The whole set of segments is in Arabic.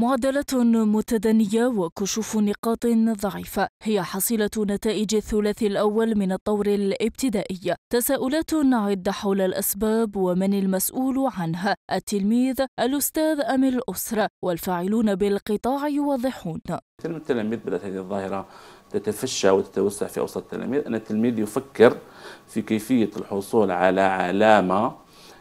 معادلة متدنية وكشوف نقاط ضعيفة هي حصيلة نتائج الثلاثي الأول من الطور الابتدائي تساؤلات عدة حول الأسباب ومن المسؤول عنها التلميذ الأستاذ أم الأسرة والفاعلون بالقطاع يوضحون كثير من التلاميذ بدأت هذه الظاهرة تتفشى وتتوسع في أوسط التلاميذ أن التلميذ يفكر في كيفية الحصول على علامة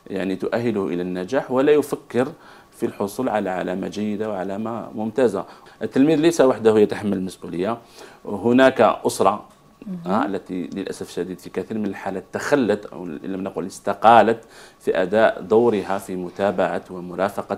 يعني تؤهله إلى النجاح ولا يفكر في الحصول على علامة جيدة وعلامة ممتازة التلميذ ليس وحده يتحمل المسؤولية هناك أسرة آه التي للأسف الشديد في كثير من الحالات تخلت أو لم نقل استقالت في أداء دورها في متابعة ومرافقة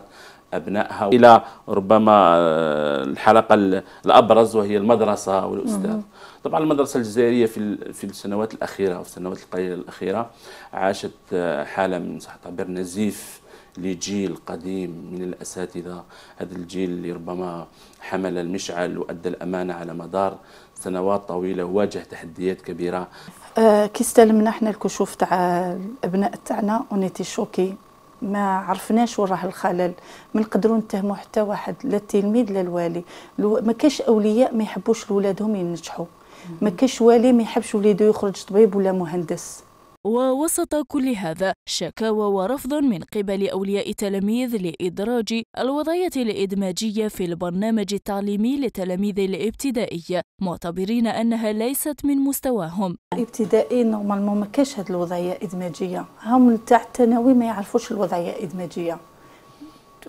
أبنائها إلى ربما آه، الحلقة الأبرز وهي المدرسة والأستاذ طبعا المدرسة الجزائرية في في السنوات الأخيرة أو السنوات القليلة الأخيرة عاشت آه، حالة من صح تعبير نزيف لجيل قديم من الأساتذة هذا الجيل اللي ربما حمل المشعل وأدى الأمانة على مدار سنوات طويلة وواجه تحديات كبيرة آه، كي استلمنا احنا الكشوف تاع الأبناء تاعنا ونيتي شوكي ما عرفناش وين راه الخلل ما نقدروا نتهموا حتى واحد لا التلميذ لا الوالي ما كاش اولياء ما يحبوش لولادهم ينجحوا ما كاش والي ما يحبش وليده يخرج طبيب ولا مهندس ووسط كل هذا شكاوى ورفض من قبل أولياء تلاميذ لإدراج الوضعية الإدماجية في البرنامج التعليمي للتلاميذ الابتدائي معتبرين أنها ليست من مستواهم الابتدائي نورمالمون ما كاش هاد الوضعية إدماجية هم تاع الثانوي ما يعرفوش الوضعية إدماجية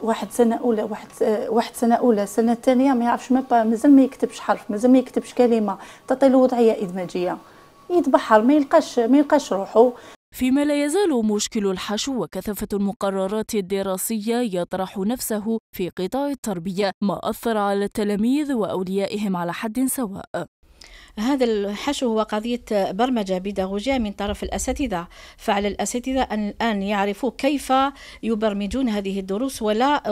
واحد سنه اولى واحد واحد سنه اولى سنه ثانيه ما يعرفش مازال ما يكتبش حرف مازال ما يكتبش كلمه تعطي له وضعيه ادماجيه يتبحر ما يلقاش ما يلقاش روحه فيما لا يزال مشكل الحشو وكثافة المقررات الدراسية يطرح نفسه في قطاع التربية ما أثر على التلاميذ وأوليائهم على حد سواء هذا الحشو هو قضية برمجة بيداغوجية من طرف الأساتذة فعلى الأساتذة أن الآن يعرفوا كيف يبرمجون هذه الدروس ولا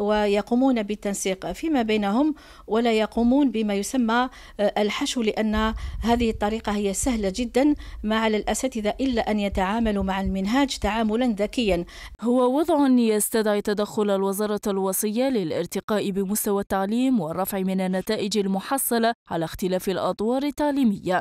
ويقومون بالتنسيق فيما بينهم ولا يقومون بما يسمى آه، الحشو لأن هذه الطريقة هي سهلة جدا ما على الأساتذة إلا أن يتعاملوا مع المنهاج تعاملا ذكيا هو وضع يستدعي تدخل الوزارة الوصية للارتقاء بمستوى التعليم والرفع من النتائج المحصلة على اختلاف الأطوار الإطاليمية